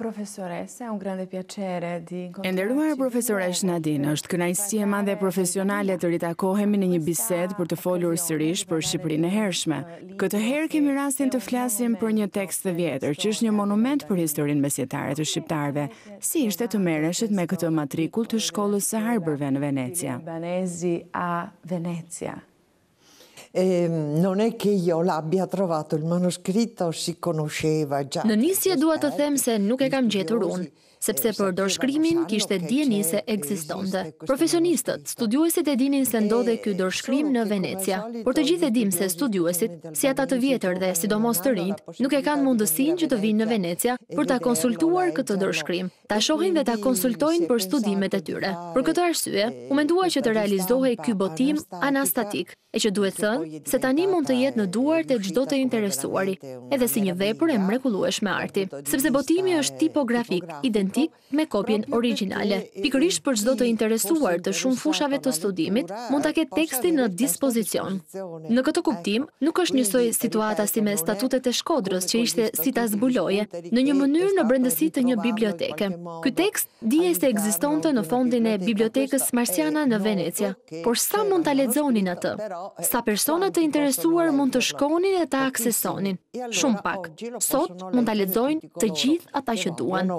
profesorese, un grande piacere di incontrarti. E nderuar profesoresh Nadine, është kënaqësi e madhe profesionale të ritakohemi në një bisedë për të folur sërish për Shqipërinë e hershme. Këtë herë kemi rastin të flasim për një tekst të vjetër, që është një monument për historinë mesjetare të shqiptarëve. Si ishte të merreshit me këtë matrikul të shkollës së Harbërve në Venecia? Venezia a Venecia e, non e che io l'abbia trovato il manoscritto si conosceva già Në nisje dua të them se nuk e kam gjetur unë sepse për dorëshkrimin kishte djeni se ekzistonte. Profesionistët, studiuesit e dinin se ndodhe ky dorëshkrim në Venecia, por të gjithë e dim se studiuesit, si ata të vjetër dhe sidomos të rinjt, nuk e kanë mundësinë që të vinë në Venecia për ta konsultuar këtë dorëshkrim, ta shohin dhe ta konsultojnë për studimet e tyre. Për këtë arsye, u mendua që të realizohej ky botim anastatik, e që duhet thënë se tani mund të jetë në duar të gjdo të interesuari, edhe si një vepër e mrekulueshme arti, sepse botimi është tipografik, identik me kopjen originale. Pikërish për gjdo të interesuar të shumë fushave të studimit, mund të ketë tekstin në dispozicion. Në këto kuptim, nuk është njësoj situata si me statutet e shkodrës që ishte si ta zbuloje, në një mënyrë në brendësi të një biblioteke. Ky tekst dije se egziston në fondin e bibliotekës Marsiana në Venecia, por sa mund të ledzonin atë? sa personat të interesuar mund të shkonin e të aksesonin. Shumë pak, sot mund të ledzojnë të gjithë ata që duan.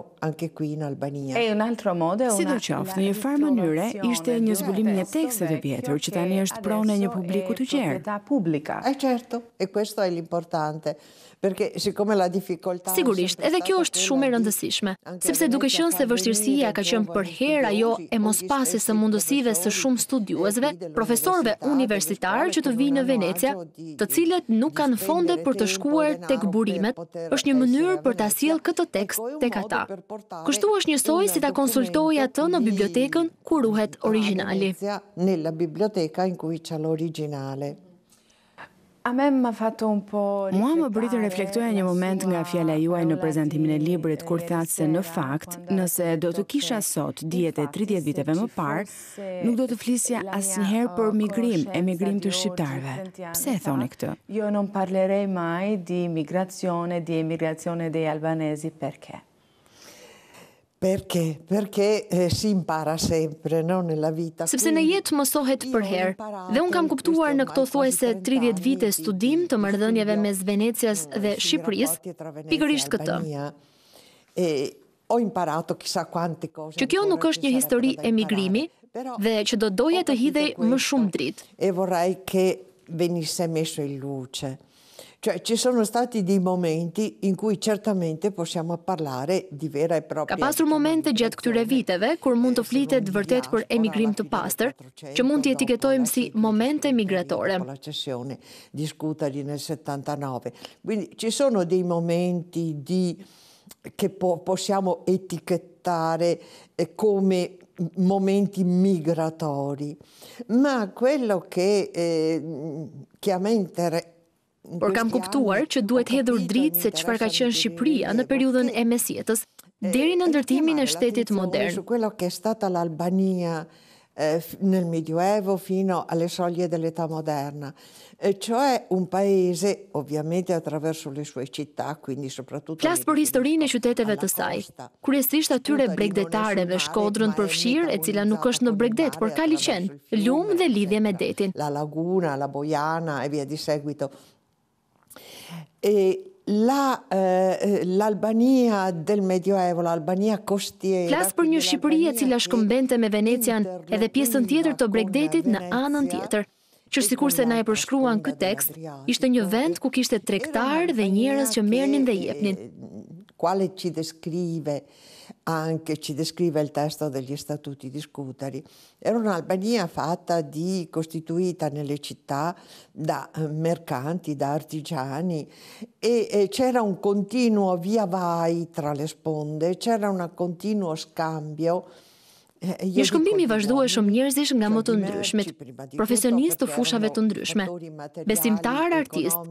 Si do qoftë, në një farë mënyre ishte një zbulim një tekse dhe vjetër që tani është prone një publiku të gjerë. E e l'importante. Sigurisht, edhe kjo është shumë e rëndësishme, sepse duke qenë se vështirësia ka qënë për hera jo e mos pasi së mundësive së shumë studiuesve, profesorve universitarë, që të vinë në Venecia, të cilët nuk kanë fonde për të shkuar të këburimet, është një mënyrë për të asil këtë tekst të kata. Kështu është një soj si të konsultoj atë në bibliotekën ku ruhet originali. A më fatun, po... Mua më bëritë reflektuja një moment nga fjala juaj në prezentimin e librit, kur thatë se në fakt, nëse do të kisha sot, djetët e 30 viteve më parë, nuk do të flisja asë njëherë për migrim, e migrim të shqiptarve. Pse e thoni këtë? Jo nëmë parlerej maj di migracione, di emigracione dhe jalbanezi, përke? Perke, perke e si impara sempre, no, në la vita. Sepse në jetë mësohet për jo, herë, dhe unë kam kuptuar në këto thuese 30 vite studim të mërdhënjeve jo mes Venecias jo, dhe Shqipëris, pikërisht këtë. E, o imparato Që kjo nuk është një histori emigrimi, dhe që do doje të hidhej më shumë dritë. E vorrei che venisse messo in luce. Cioè ci sono stati dei momenti in cui certamente possiamo parlare di vera e propria... Ka pasur momente gjatë këtyre viteve, kur mund të flitet vërtet kur emigrim të pastër, që mund të etiketojmë si momente emigratore. ...la cessione di Scutari nel 79. Quindi ci sono dei momenti di che po possiamo etichettare eh, come momenti migratori, ma quello che, eh, che a me interessa por kam kuptuar që duhet hedhur dritë se qëfar ka qenë Shqipëria në periudhën e mesjetës, deri në ndërtimin e shtetit modern. Kjo që është të Albania në medioevo fino alle soglie dell'età moderna. cioè un paese, ovviamente attraverso le sue città, quindi soprattutto Plas për historinë e qyteteve të saj. Kryesisht atyre bregdetare me shkodrën përfshir, e cila nuk është në bregdet, por ka liqen, lum dhe lidhje me detin. La laguna, la Bojana e via di seguito. E la l'Albania del Medioevo, l'Albania costiera. Flas për një Shqipëri e cila shkëmbente me Venecian edhe pjesën tjetër të Bregdetit në anën tjetër. Që sikurse na e përshkruan këtë tekst, ishte një vend ku kishte tregtarë dhe njerëz që merrnin dhe jepnin. Quale ci descrive anche ci descrive il testo degli statuti di Scutari. Era un'Albania fatta di, costituita nelle città da mercanti, da artigiani e, c'era un continuo via vai tra le sponde, c'era un continuo scambio. Jo Një shkëmbim i vazhdueshëm njerëzish nga më të ndryshmit, profesionistë të fushave të ndryshme, besimtar artist.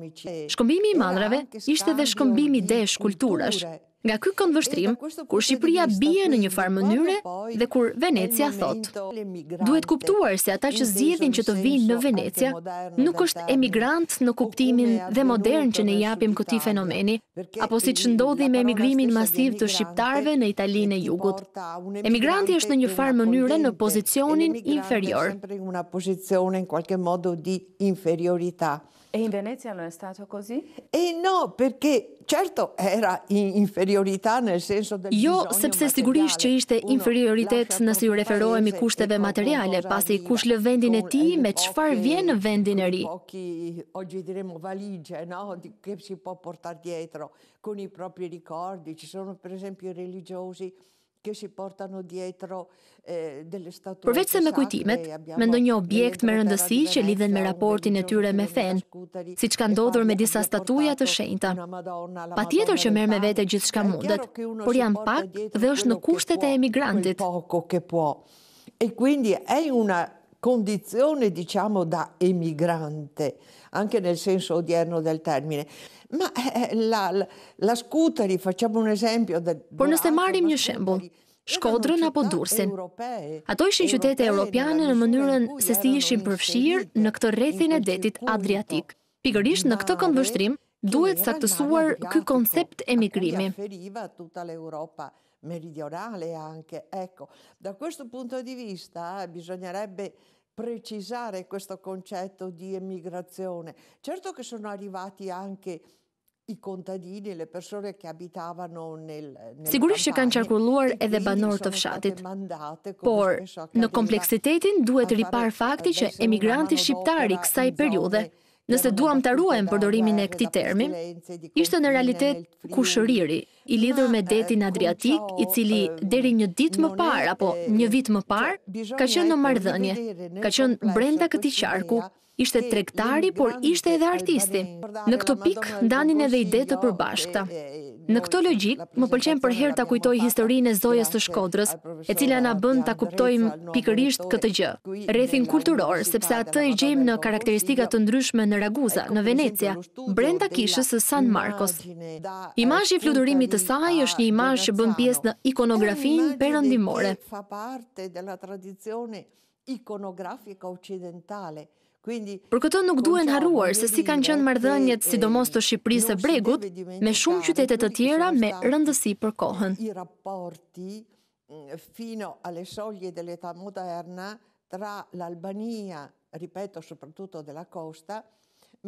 Shkëmbimi i mallrave ishte dhe shkëmbimi i desh kulturash, Nga ky këndë vështrim, kur Shqipëria bie në një farë mënyre dhe kur Venecia thot, duhet kuptuar se ata që zjedhin që të vinë në Venecia, nuk është emigrant në kuptimin dhe modern që ne japim këti fenomeni, apo si që ndodhi me emigrimin masiv të Shqiptarve në Italinë e Jugut. Emigranti është në një farë mënyre në pozicionin inferior. Emigranti është në një farë mënyre në pozicionin inferior. E in Venezia non è stato così? E no, perché certo era in inferiorità nel senso del Jo, Io, sepse sigurisht që ishte inferioritet nel senso di kushteve materiale, passi kush le vendin e ti, me cfar vien vendin e ri. Oggi diremo valigia, no? Che si può portare dietro con i propri ricordi. Ci sono per esempio i religiosi Kesh dietro delle statue. Përveç se me kujtimet, me ndonjë objekt me rëndësi që lidhen me raportin e tyre me fen, siç ka ndodhur me disa statuja të shenjta. Patjetër që merr me vete gjithçka mundet, por janë pak dhe është në kushtet e po, emigrantit. Po, po. E quindi e una condizione, diciamo, da emigrante, anche nel senso odierno del termine. Ma la la, la scuteri, facciamo un esempio del Por nëse marim një shembull. Shkodrën apo Durrësin. Ato ishin qytete europiane në mënyrën se si ishin përfshirë në këtë rrethin e detit Adriatik. Pikërisht në këtë kontekst duhet saktësuar ky koncept emigrimi meridionale anche. Ecco, da questo punto di vista bisognerebbe precisare questo concetto di emigrazione. Certo che sono arrivati anche i contadini, le persone che abitavano nel, nel Sigurisht që kanë qarkulluar edhe banor të fshatit. por në kompleksitetin duhet ripar fakti që emigranti shqiptari kësaj periudhe Nëse duam të ruajmë përdorimin e këti termi, ishte në realitet kushëriri i lidhur me detin Adriatik, i cili deri një dit më par, apo një vit më par, ka qënë në mardhënje, ka qënë brenda këti qarku, ishte trektari, por ishte edhe artisti. Në këto pik, ndanin edhe ide të përbashkëta. Në këto logik, më pëlqen për herë të kujtoj historinë e zojës të shkodrës, e cila na bënd të kuptojmë pikërisht këtë gjë. Rethin kulturor, sepse atë i gjejmë në karakteristikat të ndryshme në Raguza, në Venecia, brenda kishës së San Marcos. Imazhi i fluturimit të saj është një imazh që bën pjesë në ikonografinë perëndimore. parte della tradizione iconografica occidentale. Për këto nuk duhen haruar se si kanë qenë mardhënjet, sidomos të Shqipërisë e Bregut, me shumë qytetet të tjera me rëndësi për kohën. I rapporti mm, fino alle soglie dell'età moderna tra l'Albania, ripeto soprattutto della costa,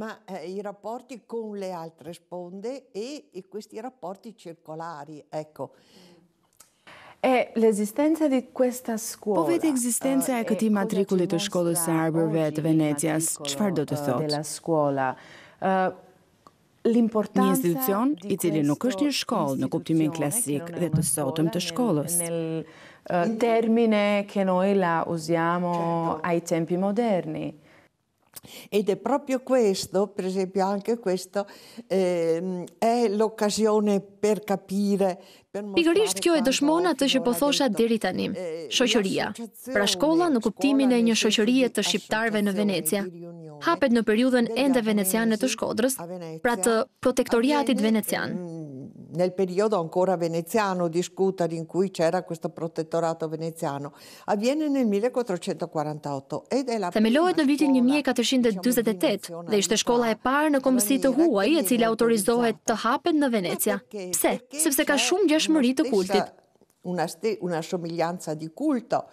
ma eh, i rapporti con le altre sponde e, e questi rapporti circolari. Ecco. E l'esistenza di questa scuola. Po vetë ekzistenca e këtij matrikulli të shkollës së arbërve të Venecias, çfarë do të eh, thotë? Eh, një l'importanza di institucion i cili nuk është një shkollë në kuptimin klasik dhe të sotëm të shkollës. Eh, termine che noi la usiamo ai tempi moderni. Ed è proprio questo, per esempio anche questo, eh, è l'occasione per capire... Per Pikërisht kjo e dëshmon atë që po thosha deri tani, eh, shoqëria. Pra shkolla në kuptimin e një shoqërie të shqiptarve në Venecia. Hapet në periudhën ende veneciane të Shkodrës, pra të protektoriatit venecian nel periodo ancora veneziano di Scutari in cui c'era questo protettorato veneziano avviene nel 1448 ed è la Themelohet në vitin 1448 dhe ishte shkolla e parë në kombësi të huaj e cila autorizohet të hapet në Venecia. Pse? Sepse ka shumë gjashmëri të kultit una somiglianza di culto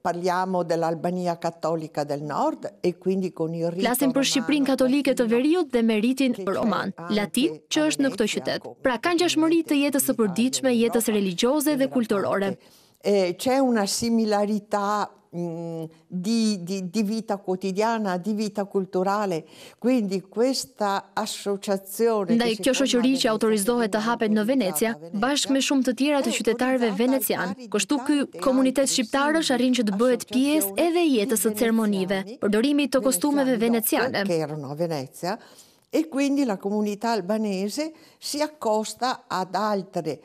parliamo dell'Albania Cattolica del Nord e quindi con il rito Lasim për Shqiprin Katolike të Veriut dhe me ritin roman, latin që është në këtë qytet. Pra kanë gjashmëri të jetës së përditshme, jetës religjioze dhe kulturore. E c'è una similarità Mm, di, di, di vita quotidiana, di vita culturale. Quindi questa associazione... Ndaj kjo shoqëri që autorizohet të hapet në Venecia, bashkë me shumë të tjera të qytetarve venecian, kështu ky komunitet shqiptarë është arrin që të bëhet pjesë edhe jetës së ceremonive, përdorimi të kostumeve veneciane. Venecia, e quindi la comunità albanese si accosta ad altre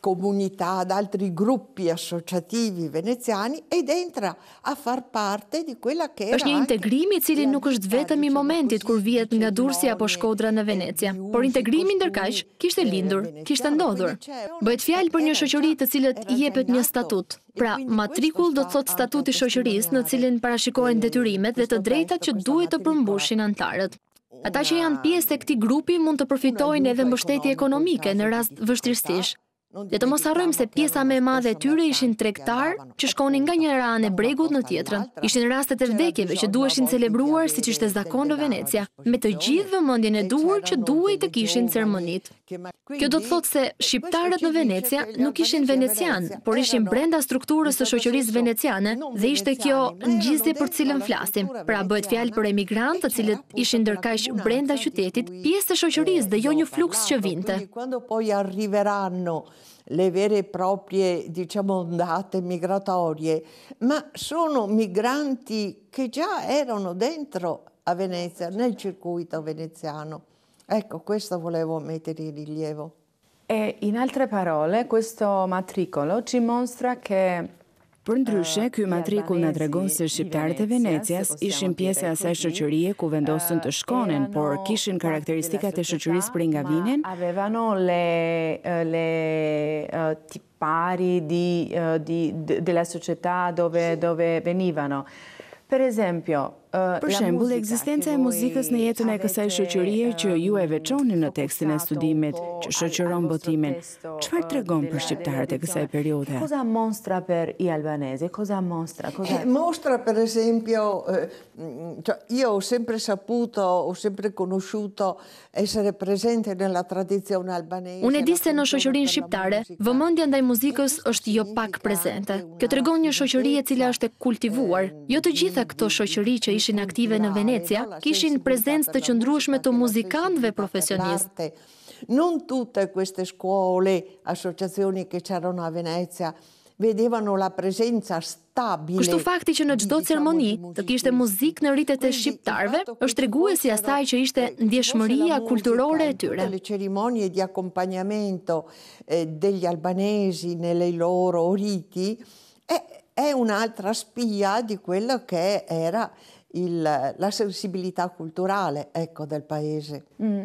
comunità, ad altri gruppi associativi veneziani ed entra a far parte di quella che era... është një integrimi cili nuk është vetëm i momentit kur vjet nga Dursi apo Shkodra në Venecia, por integrimi ndërkaq kishte lindur, kishte ndodhur. Bëhet fjallë për një shoqëri të cilët i jepet një statut. Pra, matrikull do të thot statuti shoqërisë në cilin parashikohen detyrimet dhe të drejtat që duhet të përmbushin antarët. Ata që janë pjesë e këti grupi mund të përfitojnë edhe mbështetje ekonomike në rast vështirësish, Dhe të mos harrojmë se pjesa me madhe e tyre ishin tregtar që shkonin nga njëra anë e bregut në tjetrën. Ishin rastet e vdekjeve që duheshin celebruar si që shte zakon në Venecia, me të gjithë vëmëndjen e duhur që duhej të kishin ceremonit. Kjo do të thotë se shqiptarët në Venecia nuk ishin venecian, por ishin brenda strukturës të shoqëris veneciane dhe ishte kjo në gjizdi për cilën flasim, pra bëhet fjalë për emigrantë të cilët ishin dërkash brenda qytetit, pjesë të shoqëris dhe jo një fluks që vinte. le vere e proprie diciamo, ondate migratorie, ma sono migranti che già erano dentro a Venezia, nel circuito veneziano. Ecco, questo volevo mettere in rilievo. E in altre parole, questo matricolo ci mostra che Për ndryshe, ky ah, matriku na tregon se shqiptarët e Venecias ishin pjesë e asaj shoqërie ku vendosën të ah, shkonin, por kishin karakteristikat e shoqërisë për nga vinin. Avevano le eh, eh, tipari di eh, di della società dove dove venivano. Per esempio, Për shembul, eksistenca e muzikës në jetën e kësaj shëqërije eh, që ju e veqoni në tekstin e studimit, që shëqëron botimin, qëfar të regon për shqiptarët e kësaj periode? Koza monstra për i albanese? Koza monstra? Eh, monstra, për esempio, eh, io ho sempre saputo, ho sempre conosciuto essere presente nella tradizione albanese. Unë e diste në shëqërin shqiptare, vëmëndja ndaj muzikës është jo pak prezente. Këtë regon një shëqërije cila është e kultivuar, jo të gjitha këto shëqëri që ishin aktive në Venecia, kishin prezencë të qëndrushme të muzikantëve profesionistë. Non tutte queste scuole, associazioni che c'erano a Venezia, vedevano la presenza stabile. Kështu fakti që në çdo ceremoni të kishte muzik në ritet e shqiptarëve është treguesi i asaj që ishte ndjeshmëria kulturore e tyre. Le cerimonie di accompagnamento degli albanesi nelle loro riti è è un'altra spia di quello che era il, la sensibilità culturale ecco, del paese. Mm.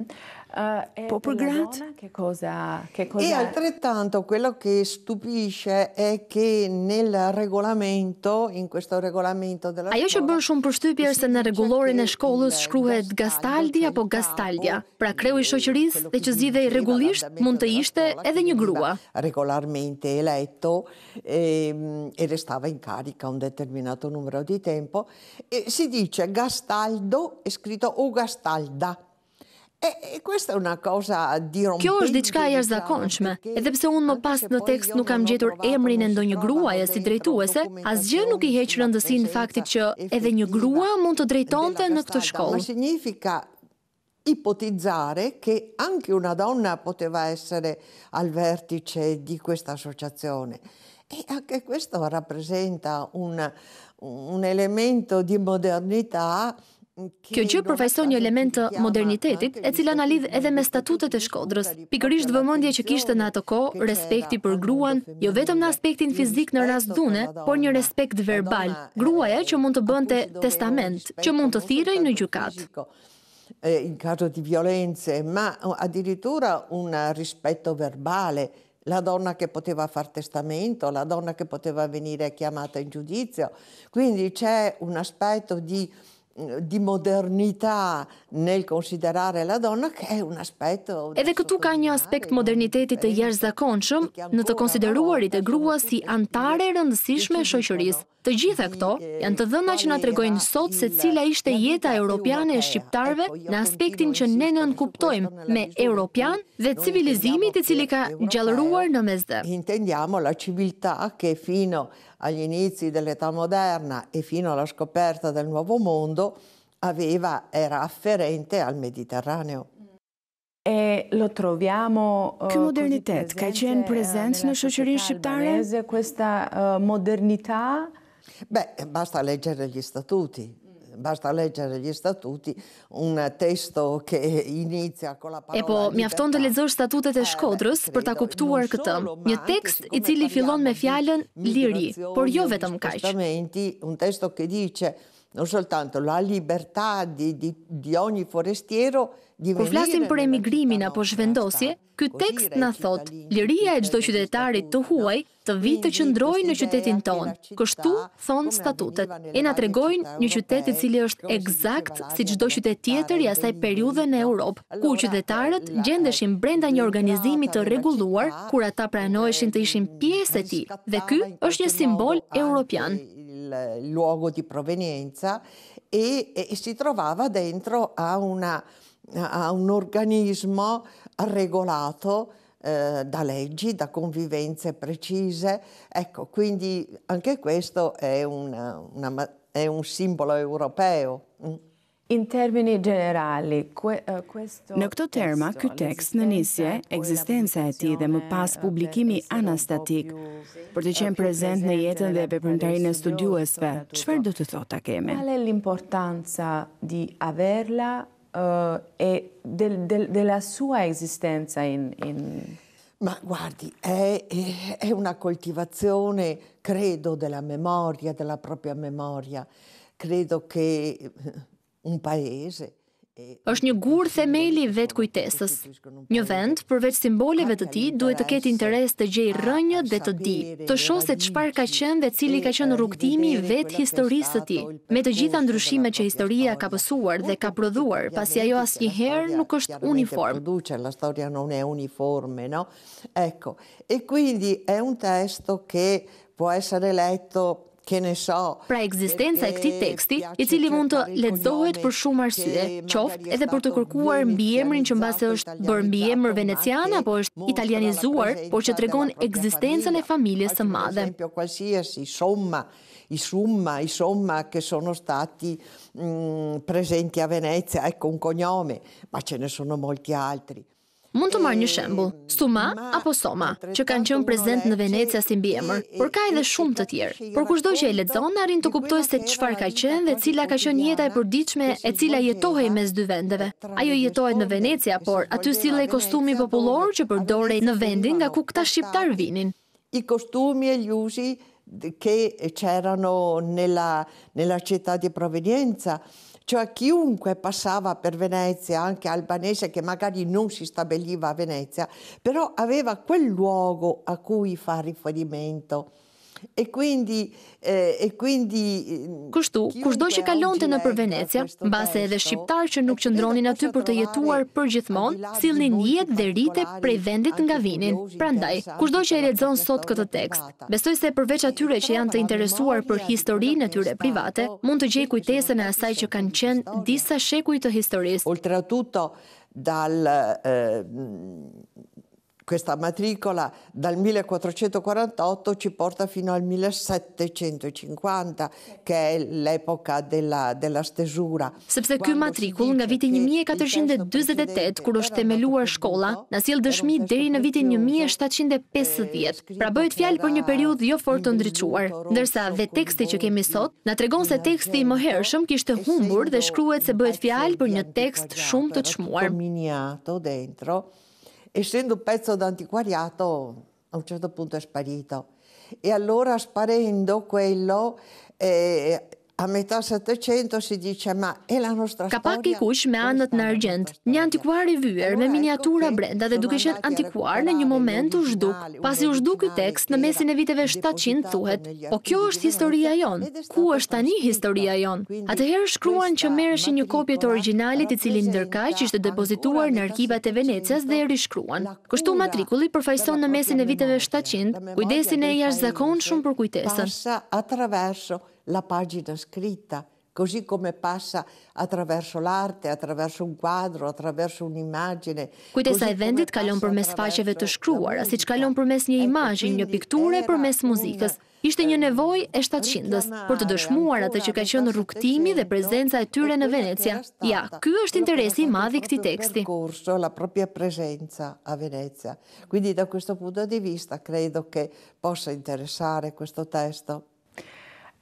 Eh, e po per po, Grant? Che cosa, che cosa... E altrettanto quello che stupisce è che nel regolamento, in questo regolamento della scuola... Ajo që bërë shumë përshtypje se në regulorin e shkollës shkruhet Gastaldi apo Gastaldia, pra kreu i shoqëris dhe që zgjidhej i regulisht mund të ishte edhe një grua. Regolarmente e e, ehm, e restava in carica un determinato numero di tempo e si dice Gastaldo, è scritto o Gastalda. E, e è una cosa di Kjo është diçka e jashtëzakonshme, edhe pse unë më pas po në jo tekst nuk kam gjetur emrin e ndonjë gruaje si drejtuese, asgjë nuk i heq rëndësinë në faktit që edhe një grua mund të drejtonte në këtë shkollë. Ma ipotizzare che anche una donna poteva essere al vertice di questa associazione. E anche questo rappresenta un, un elemento di modernità Kjo gjë përfaqëson një element të modernitetit, e cila na lidh edhe me statutet e Shkodrës. Pikërisht vëmendja që kishte në atë kohë, respekti për gruan, jo vetëm në aspektin fizik në rast dhune, por një respekt verbal. Gruaja që mund të bënte testament, që mund të thirrej në gjukat. Eh, in caso di violenze, ma addirittura un rispetto verbale. la donna che poteva far testamento, la donna che poteva venire chiamata in giudizio. Quindi c'è un aspetto di di modernità nel considerare la donna che è un aspetto Edhe këtu ka një aspekt moderniteti të jashtëzakonshëm në të konsideruarit e gruas si antare rëndësishme e shoqërisë. Të gjitha këto janë të dhëna që na tregojnë sot se cila ishte jeta europiane e shqiptarve në aspektin që ne nën kuptojmë me europian dhe civilizimit i cili ka gjallëruar në mezdë. Intendiamo la civiltà che fino agli inizi dell'età moderna e fino alla scoperta del Nuovo Mondo aveva, era afferente al Mediterraneo. E lo troviamo uh, Kë modernitet ka qenë prezent në shoqërinë shqiptare? Questa uh, modernità Beh, basta leggere gli statuti. basta leggere gli statuti, un testo che inizia con la parola... E po, mi afton të lezër statutet e shkodrës për ta kuptuar këtë, një tekst i cili fillon me fjallën liri, por jo vetëm kajqë. Un testo che dice non soltanto la libertà di di di ogni forestiero di venire Po flasim per emigrimin apo zhvendosje, ky tekst na thot, liria e çdo qytetari të huaj të vitë të qëndrojë në qytetin ton. Kështu thon statutet. E na tregojnë një qytet i cili është eksakt si çdo qytet tjetër i asaj periudhe në Europë, ku qytetarët gjendeshin brenda një organizimi të rregulluar, kur ata pranoheshin të ishin pjesë e tij. Dhe ky është një simbol europian. il, luogo di provenienza e, e, si trovava dentro a, una, a un organismo regolato eh, da leggi, da convivenze precise. Ecco, quindi anche questo è, una, una, è un simbolo europeo. Mm. In termini generali, que, eh, questo Në këto terma, ky tekst në nisje, ekzistenca e tij dhe më pas publikimi anastatik për të qenë prezent në jetën dhe veprimtarinë e studiuesve, çfarë do të thotë ta kemi? Qual è l'importanza di averla eh, e del, del, della sua esistenza in, in... Ma guardi, è, è una coltivazione, credo, della memoria, della propria memoria. Credo che un paese është një gurë themeli vetë kujtesës. Një vend, përveç simboleve të ti, duhet të ketë interes të gjej rënjët dhe të di, të shoset qëpar ka qenë dhe cili ka qenë rukëtimi vetë historisë të ti, me të gjitha ndryshime që historia ka pësuar dhe ka prodhuar, pasi ajo asë një herë nuk është uniform. La storia non e uniforme, no? Ecco, e quindi e un testo che può essere letto Pra ekzistenca e këti teksti, i cili mund të ledzohet për shumë arsye, qoft edhe për të kërkuar mbi emrin që mbase është bërë mbi emr veneciana, apo është italianizuar, por që tregon ekzistencën e familjes së madhe. i somma, i somma che sono stati mh, mm, presenti a Venezia, ecco un cognome, ma ce ne sono molti altri. Mund të marrë një shembull, Stuma apo Soma, që kanë qenë prezent në Venecia si mbiemër, por ka edhe shumë të tjerë. Por kushdo që e lexon arrin të kuptojë se çfarë ka qenë dhe cila ka qenë jeta e përditshme e cila jetohej mes dy vendeve. Ajo jetohet në Venecia, por aty sillej kostumi popullor që përdorej në vendin nga ku këta shqiptar vinin. I kostumi e ljushi che c'erano nella, nella città di provenienza. Cioè chiunque passava per Venezia, anche albanese che magari non si stabiliva a Venezia, però aveva quel luogo a cui fa riferimento E quindi, e quindi, Kështu, kushdo që kalonte në për Venecia, base edhe shqiptarë që nuk qëndronin aty për të jetuar për gjithmonë, sillnin jetë dhe rite prej vendit nga vinin. Prandaj, kushdo që e lexon sot këtë tekst, besoj se përveç atyre që janë të interesuar për historinë e tyre private, mund të gjej kujtesën e asaj që kanë qenë disa shekuj të historisë. Oltratuto dal eh, questa matricola dal 1448 ci porta fino al 1750, che è l'epoca della, della stesura. Sepse ky matrikull nga viti 1448, kur është temeluar shkolla, po', na sill dëshmi deri në vitin 1750, eh, pra bëjt fjalë për një periudhë jo fort të ndryquar, ndërsa dhe teksti që kemi sot, në tregon se teksti më hershëm kishtë humbur dhe shkruet se bëjt fjalë për një tekst shumë të të shmuar. essendo un pezzo d'antiquariato, a un certo punto è sparito. E allora sparendo quello eh, A me ta se të qenë të si di ma e la nështë storia... Ka pak i kush me anët në argjend, një antikuar i vyër me miniatura brenda dhe duke shet antikuar në një moment u shduk, pasi u shduk i tekst në mesin e viteve 700 thuhet, po kjo është historia jon, ku është tani historia jon? A të herë shkruan që mereshin një kopje të originalit i cilin dërkaj që ishte depozituar në arkibat e Venecias dhe e rishkruan. Kështu matrikulli përfajson në mesin e viteve 700, kujdesin e jash zakon shumë për kujtesën la pagina scritta, così come passa attraverso l'arte, attraverso un quadro, attraverso un'immagine. sa e vendit kalon për mes faqeve të shkruara, si që kalon për mes një imajin, një pikture për mes muzikës. Ishte një nevoj e 700-ës, për të dëshmuar atë që ka qënë rukëtimi dhe prezenca e tyre në Venecia. Ja, ky është interesi i madhi këti teksti. la propria prezenca a Venecia. Quindi, da questo punto di vista, credo che possa interessare questo testo.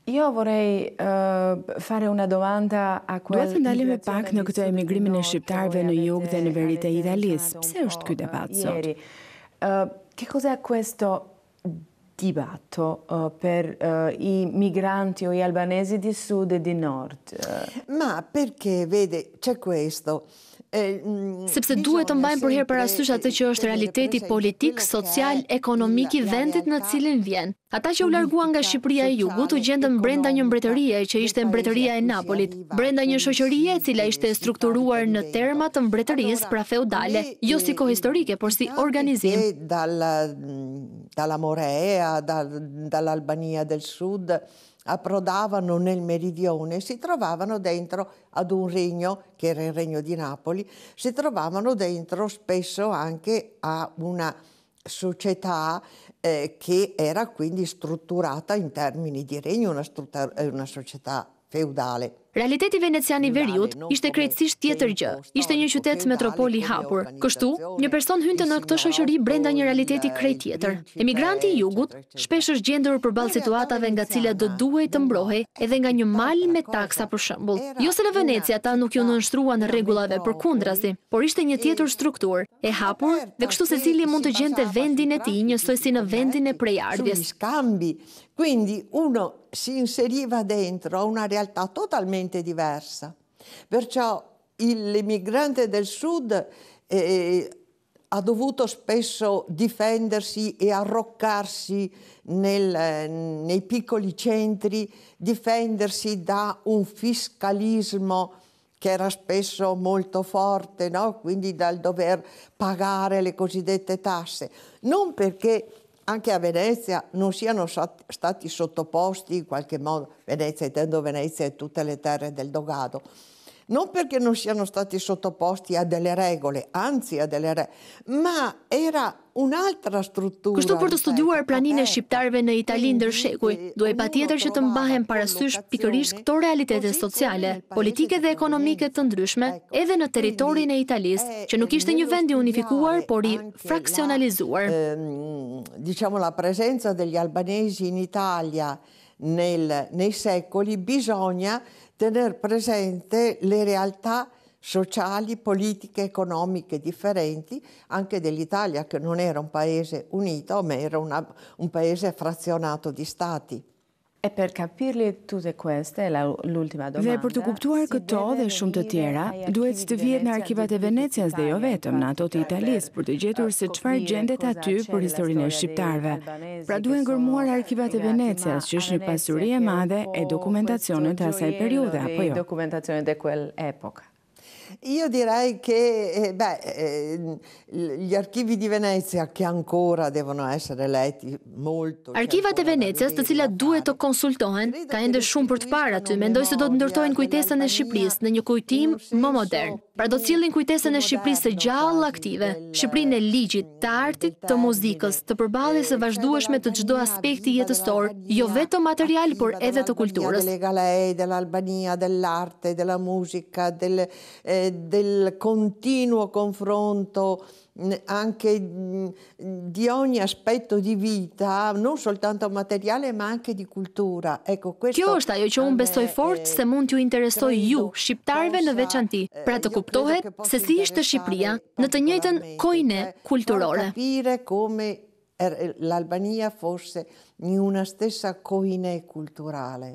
Io vorrei uh, fare una domanda a quel... Duhet të ndalemi pak në këtë emigrimin e shqiptarëve në jug dhe në veri të Italisë. Pse është ky debat sot? Uh, che cos'è questo eh, dibatto uh, per uh, i migranti o gli albanesi di sud e di nord? Ma perché, vede, c'è questo. Mm, Sepse duhet të mbajmë për herë për syve atë që është realiteti politik, social, ekonomik i vendit në cilin vjen. Ata që u larguan nga Shqipëria e Jugut u gjendën brenda një mbretërie që ishte mbretëria e Napolit, brenda një shoqërie e cila ishte strukturuar në terma të mbretërisë pra feudale, jo si kohistorike, por si organizim dall'a mm, Morea, dall'a Albania del Sud approdavano nel meridione, si trovavano dentro ad un regno, che era il regno di Napoli, si trovavano dentro spesso anche a una società eh, che era quindi strutturata in termini di regno, una, eh, una società feudale. Realiteti venecian i veriut ishte krejtësisht tjetër gjë, ishte një qytet metropoli hapur. Kështu, një person hynte në këtë shoqëri brenda një realiteti krejt tjetër. Emigranti i jugut shpesh është gjendur për balë situatave nga cilat do duhej të mbrohej edhe nga një mal me taksa për shëmbull. Jo se në Venecia ta nuk ju nënshtruan në regulave për kundrazi, por ishte një tjetër struktur e hapur dhe kështu se cili mund të gjente vendin e ti njësoj si në vendin e prejardjes. Quindi uno si inseriva dentro a una realtà totalmente diversa. Perciò l'emigrante del sud eh, ha dovuto spesso difendersi e arroccarsi nel, nei piccoli centri, difendersi da un fiscalismo che era spesso molto forte, no? quindi dal dover pagare le cosiddette tasse. Non perché anche a Venezia non siano stati sottoposti in qualche modo, Venezia intendo Venezia e tutte le terre del Dogado, non perché non siano stati sottoposti a delle regole, anzi a delle regole, ma era un'altra struttura. Kështu për të studuar po praninë e shqiptarëve në Itali ndër shekuj, duhet patjetër që të mbahen parasysh pikërisht këto realitete sociale, politike dhe ekonomike të ndryshme edhe në territorin e Italisë, që nuk ishte një vendi unifikuar, por i fraksionalizuar. Diciamo la presenza degli albanesi in Italia nel nei secoli bisogna tenere presente le realtà sociali, politiche, economiche differenti, anche dell'Italia che non era un paese unito, ma era una, un paese frazionato di stati. E per capirle tutte queste, l'ultima domanda... Dhe për të kuptuar këto dhe shumë të tjera, duhet së të vjetë në arkivat e Venecias dhe jo vetëm në ato të Italis, për të gjetur se qëfar gjendet aty për historinë e Shqiptarve. Pra duhet gërmuar arkivat e Venecias, që është një pasurie madhe e dokumentacionet asaj periude, apo jo? Dokumentacionet e kuel epoka. Io direi che eh, beh, eh, gli archivi di Venezia che ancora devono essere letti molto Archivat e Venecias të cilat duhet të konsultohen, ka ende shumë për të parë aty. Mendoj se do të ndërtojnë kujtesën e Shqipërisë në një kujtim më modern. Pra do të sillin kujtesën e Shqipërisë së gjallë aktive, Shqipërinë e ligjit, të artit, të muzikës, të përballjes së eh, vazhdueshme të çdo aspekti jetësor, jo vetëm material, por edhe të kulturës. dell'Albania, dell'arte, della musica, del del continuo confronto mm, anche mm, di ogni aspetto di vita, non soltanto materiale ma anche di kultura. Eko, ecco, Kjo është ajo që unë besoj fort eh, se mund t'ju interesoj ju, shqiptarve në veçanti, pra të kuptohet se si ishte Shqipëria në të njëjtën kojne kulturore. Capire come er, eh, l'Albania fosse in una stessa coine culturale.